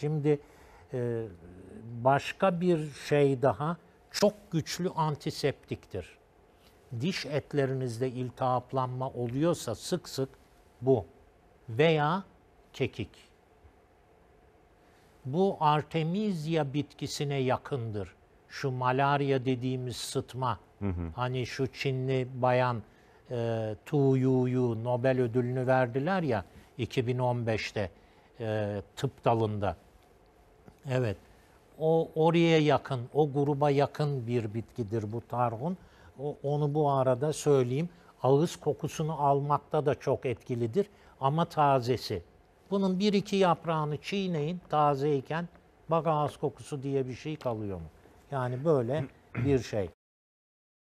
Şimdi e, başka bir şey daha çok güçlü antiseptiktir. Diş etlerinizde iltihaplanma oluyorsa sık sık bu veya kekik. Bu Artemisia bitkisine yakındır. Şu malaria dediğimiz sıtma. Hı hı. Hani şu Çinli bayan e, Tu Yu'yu Nobel ödülünü verdiler ya 2015'te e, tıp dalında. Evet. O oraya yakın, o gruba yakın bir bitkidir bu tarhun. O, onu bu arada söyleyeyim. Ağız kokusunu almakta da çok etkilidir ama tazesi. Bunun bir iki yaprağını çiğneyin tazeyken bak ağız kokusu diye bir şey kalıyor mu? Yani böyle bir şey.